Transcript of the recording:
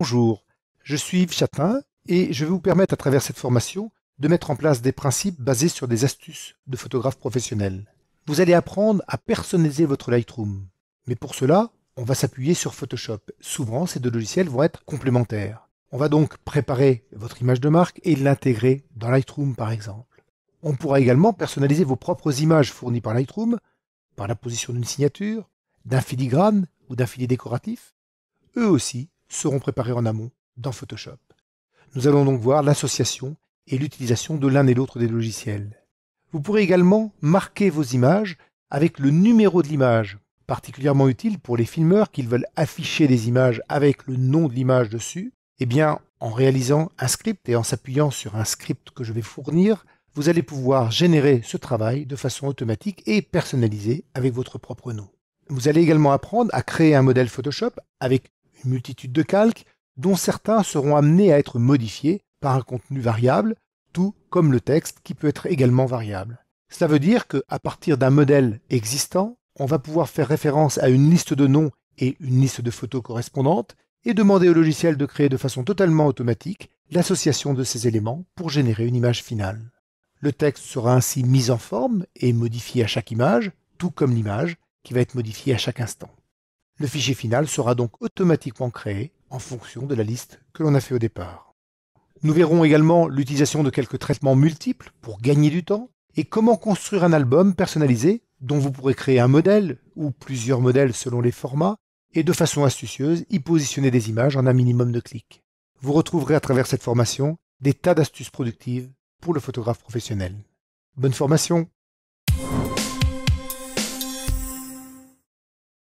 Bonjour, je suis Yves Chatin et je vais vous permettre à travers cette formation de mettre en place des principes basés sur des astuces de photographe professionnel. Vous allez apprendre à personnaliser votre Lightroom. Mais pour cela, on va s'appuyer sur Photoshop. Souvent, ces deux logiciels vont être complémentaires. On va donc préparer votre image de marque et l'intégrer dans Lightroom par exemple. On pourra également personnaliser vos propres images fournies par Lightroom par la position d'une signature, d'un filigrane ou d'un filet décoratif. Eux aussi seront préparés en amont dans Photoshop. Nous allons donc voir l'association et l'utilisation de l'un et l'autre des logiciels. Vous pourrez également marquer vos images avec le numéro de l'image, particulièrement utile pour les filmeurs qui veulent afficher des images avec le nom de l'image dessus. Eh bien, en réalisant un script et en s'appuyant sur un script que je vais fournir, vous allez pouvoir générer ce travail de façon automatique et personnalisée avec votre propre nom. Vous allez également apprendre à créer un modèle Photoshop avec multitude de calques, dont certains seront amenés à être modifiés par un contenu variable, tout comme le texte qui peut être également variable. Cela veut dire qu'à partir d'un modèle existant, on va pouvoir faire référence à une liste de noms et une liste de photos correspondantes et demander au logiciel de créer de façon totalement automatique l'association de ces éléments pour générer une image finale. Le texte sera ainsi mis en forme et modifié à chaque image, tout comme l'image qui va être modifiée à chaque instant. Le fichier final sera donc automatiquement créé en fonction de la liste que l'on a fait au départ. Nous verrons également l'utilisation de quelques traitements multiples pour gagner du temps et comment construire un album personnalisé dont vous pourrez créer un modèle ou plusieurs modèles selon les formats et de façon astucieuse y positionner des images en un minimum de clics. Vous retrouverez à travers cette formation des tas d'astuces productives pour le photographe professionnel. Bonne formation